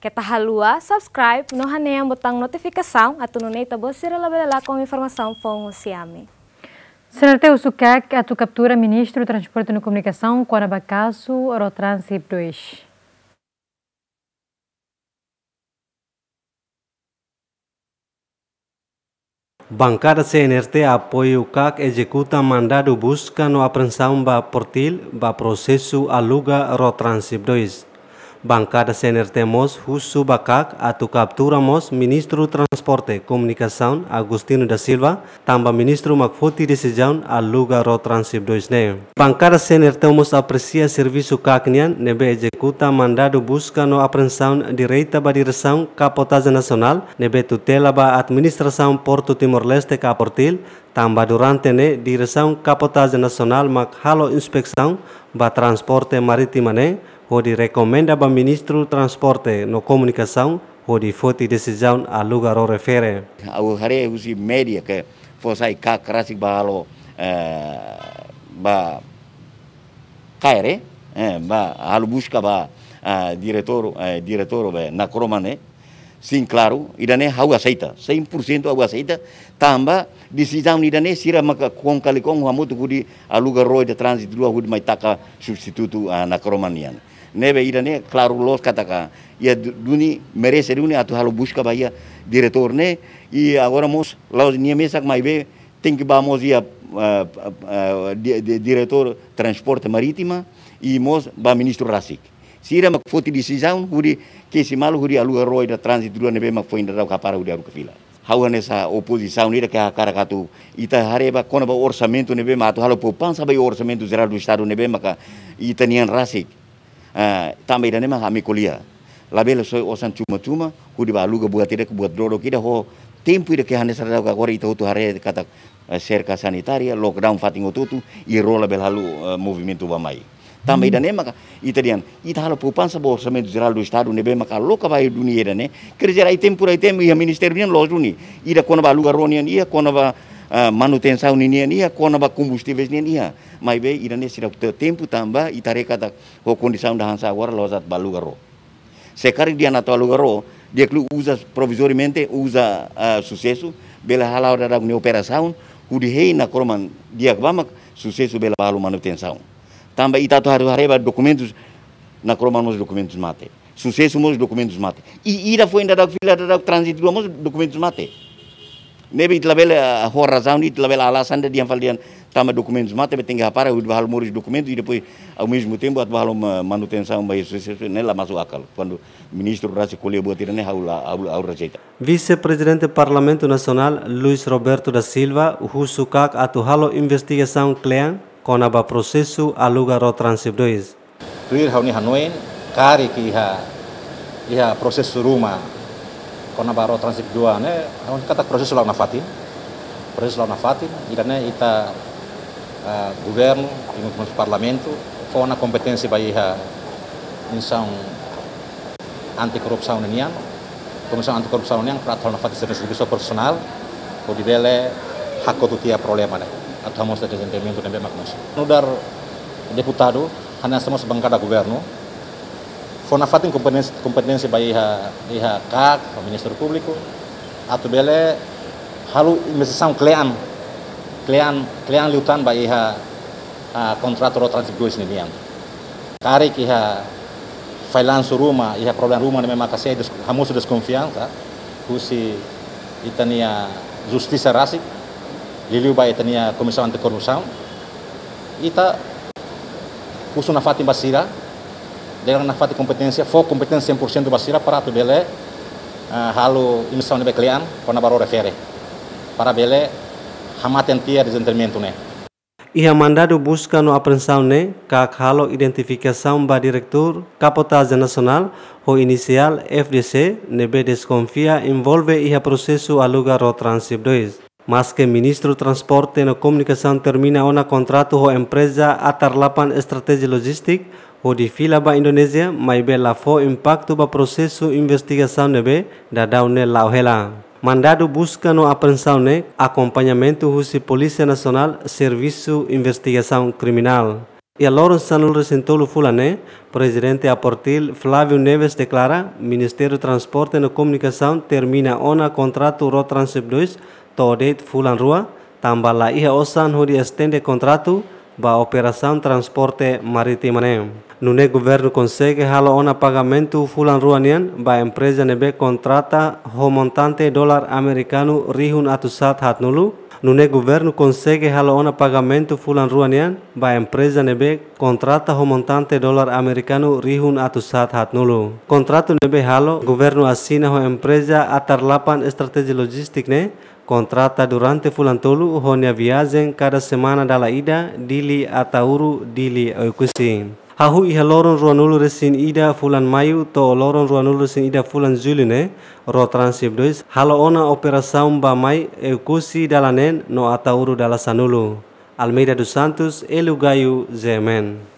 Kita tá halua, subscribe, no haneang botang notificação, ato no neita bocira labela com informação fongo siame. Teu Sukak, a tu captura Ministro do Transporte e Comunicação, Corabacasso, Orotransi 2. Bancada CNRT o CAC executa mandado busca no apreensão ba portil ba processo aluga Rotransip 2. bancada senior temos bakak atau captura mos Ministro Transporte Comunicação Agustino da Silva, tamba Ministro Macfuti de Sejão alugarou transib dois ne Bancada senior temos aprecia serviço kaknian nebe executa mandado busca no apreensão direita ba direção capotagem nacional, nebe tutela ba administração Porto Timor-Leste kaportil tamba durante ne direção capotagem nacional mak halo inspeção ba transporte marítima né, onde recomenda ba ministro transporte no comunicação, onde foti decisão a lugar o refere. Au hare usi media que fosai ka krasi ba alo eh, ba kaere, eh, ba alu busca ba eh, diretor diretor na cromane sim claro, irane água aceita, 100% água aceita, tamba decisão irane sira maka kong kali kong moto que aluga roi de trânsito lua gudi mai substitutu substituto uh, na kromanian. Nebe irane claro los kataka, ia e duni merece duni atu halo busca baia diretor ne e agora mos laos nia mesak mai be tem que vamos ia uh, uh, uh, diretor transporte marítima e mos ba ministro Rasik sira mak foti di sizaun hudi kesi malu hudi alu roi da transit duluan nebe mak foin da kapara hudi aru kafila sa opozi saun ira que hakara katu ita hareba kona ba orçamento nebe ma atu halo sa ba orçamento zera du estado nebe maka ita nian rasik uh, ah, ida nema hami kuliah Labela soi osan cuma cuma hudi ba ga buat ida buat dodo kida ho tempu ida ke hane sarada ka kore ita hutu hare kata eh, serka sanitaria lockdown fatingo tutu i rola belalu movimentu eh, movimento mai também da maka italiano e tá por pansa bo orçamento geral do estado nebe maka louca vai do dunia né quer dizer aí tem por item tem e a ministério nem lojo ni ba lugar ronian ia kona ba sauni ni ia kona ba be ida ia mas bem tempu tamba tempo reka e ho da condição da dahansa war lozat ba lugar ro sekari dia na lugar dia klu uza provisorimente usa uh, bela halau da operação o de na dia que vamos sucesso bela halu manutenção também arreba documentos na nos documentos mate sucesso nos documentos mate e ira foi ainda da fila da trânsito mos documentos mate nebe itlabel hora razão itlabel alasan de dian tama documentos mate betenga rapara o bahal os documentos e depois ao mesmo tempo at bahal manutenção mais sucesso nela mas o acal quando ministro Brasil colhe boa tirane haula haula rejeita Vice-presidente do Parlamento Nacional Luiz Roberto da Silva, o Husukak atuhalo investigação clean kona ba prosesu aluga ro transibdois. Tuir hauni hanuin kari ki iha iha proses suruma kona ba ro transibdua ne haun kata proses launa nafati proses launa nafati idane ita uh, governo e parlamento kona kompetensi ba iha insang antikorupsaun nian korupsi antikorupsaun nian pratal nafati so personal ko bele hakotutia problema ne atau mau da desenvolvimento untuk tempe no Nudar deputado hanya semua sebangkar da foi Fona fatin kompetensi kompetensi bayi iha iha kak minister ministro atau bele halu investigação klean klean klean lutan para iha a contrator transgois yang, karik iha finance rumah iha problem rumah memang kasih hamus desconfiança kusi itania justiça rasik liliubai tania komisa ante korusam ita usu nafati basira dengan nafati kompetensia fo kompetensia 100% basira para tu bele uh, halu imsal nebe klian pona baro refere para bele hamaten tia de ne Ia mandado busca no aprensão ne kak halo identificação ba direktur capotagem nasional ho inisial FDC nebe desconfia involve ia prosesu aluga ro transib 2 Maske que ministro transporte no comunicação termina uma contrato com a empresa Atarlapan Estratégia logistik Ho di fila ba Indonésia, mas bela foi impacto ba prosesu investigação nebe da daune hela. Mandado busca no apreensão ne acompanhamento husi polisi nasional Servisu Investigação Kriminal. Y loro sanul sintolu fulane, a aportil Flaviu Neves declara, Ministerul Transporte și Comunicação termina ona contratul ro transip 2 to fulan rua, tambah la osan hudi estende contrato ba operação transporte marítimo ne. Nune consegue halo ona pagamentu fulan rua nian ba empresa nebe contrata ho montante dólar rihun atusat hat nulu, Nune governo consegue ona pagamento fulan ruanian ba empresa nebe contrata ho montante dólar americano rihun atu sat hat nulu. Contrato nebe halo governo assina ho empresa lapan estratégia logistik ne contrata durante fulan tolu ho viagem cada semana dala ida dili atauru dili oikusi hahu iha loron ruanulu resin ida fulan mayu to loron ruanulu resin ida fulan juline ro transip dois halo ona saum ba mai ekusi dalanen no atauru dalasanulu Almeida dos Santos, gayu Zemen.